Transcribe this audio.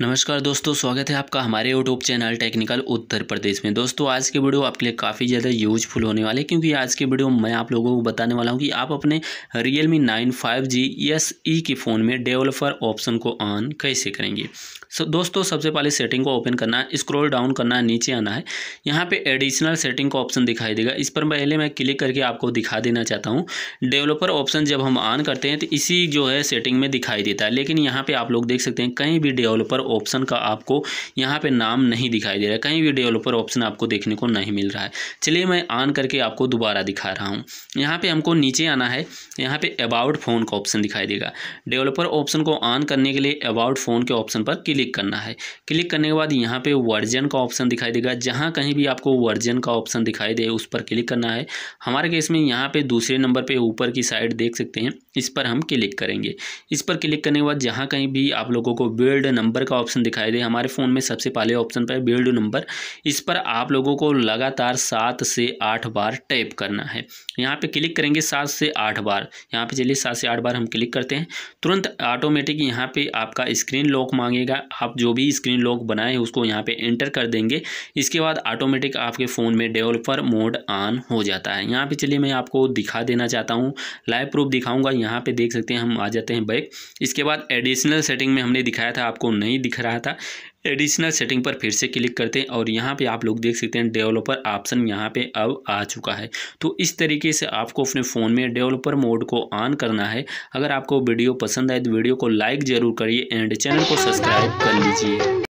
नमस्कार दोस्तों स्वागत है आपका हमारे YouTube channel technical Uttar Pradesh में दोस्तों आज के वीडियो आपके लिए काफ़ी ज़्यादा यूजफुल होने वाले क्योंकि आज के वीडियो में मैं आप लोगों को बताने वाला हूं कि आप अपने Realme nine five G S E के फ़ोन में डेवलपर ऑप्शन को ऑन कैसे करेंगे सो दोस्तों सबसे पहले सेटिंग को ओपन करना है स्क्रॉल डाउन करना है नीचे आना है यहाँ पर एडिशनल सेटिंग का ऑप्शन दिखाई देगा इस पर पहले मैं क्लिक करके आपको दिखा देना चाहता हूँ डेवलपर ऑप्शन जब हम ऑन करते हैं तो इसी जो है सेटिंग में दिखाई देता है लेकिन यहाँ पर आप लोग देख सकते हैं कहीं भी डेवलपर ऑप्शन का आपको यहाँ पे नाम नहीं दिखाई दे रहा कहीं भी डेवलपर ऑप्शन आपको देखने को नहीं मिल रहा है चलिए मैं ऑन करके आपको दोबारा दिखा रहा हूँ यहाँ पे हमको नीचे आना है यहाँ पे अबाउट फ़ोन का ऑप्शन दिखाई देगा डेवलपर ऑप्शन को ऑन करने के लिए अबाउट फ़ोन के ऑप्शन पर क्लिक करना है क्लिक करने के बाद यहाँ पे वर्जन का ऑप्शन दिखाई देगा जहाँ कहीं भी आपको वर्जन का ऑप्शन दिखाई दे उस पर क्लिक करना है हमारे केस में यहाँ पे दूसरे नंबर पे ऊपर की साइड देख सकते हैं इस पर हम क्लिक करेंगे इस पर क्लिक करने के बाद जहाँ कहीं भी आप लोगों को बिल्ड नंबर का ऑप्शन दिखाई दे हमारे फ़ोन में सबसे पहले ऑप्शन पर बिल्ड नंबर इस पर आप लोगों को लगातार सात से आठ बार टैप करना है यहाँ पे क्लिक करेंगे सात से आठ बार यहाँ पे चलिए सात से आठ बार हम क्लिक करते हैं तुरंत ऑटोमेटिक यहाँ पे आपका स्क्रीन लॉक मांगेगा आप जो भी स्क्रीन लॉक बनाए उसको यहाँ पर एंटर कर देंगे इसके बाद ऑटोमेटिक आपके फ़ोन में डेवलपर मोड ऑन हो जाता है यहाँ पर चलिए मैं आपको दिखा देना चाहता हूँ लाइव प्रूफ दिखाऊँगा यहाँ पर देख सकते हैं हम आ जाते हैं बैक इसके बाद एडिशनल सेटिंग में हमने दिखाया था आपको नहीं दिख रहा था एडिशनल सेटिंग पर फिर से क्लिक करते हैं और यहाँ पे आप लोग देख सकते हैं डेवलपर ऑप्शन यहाँ पे अब आ चुका है तो इस तरीके से आपको अपने फ़ोन में डेवलपर मोड को ऑन करना है अगर आपको वीडियो पसंद आए तो वीडियो को लाइक ज़रूर करिए एंड चैनल को सब्सक्राइब कर लीजिए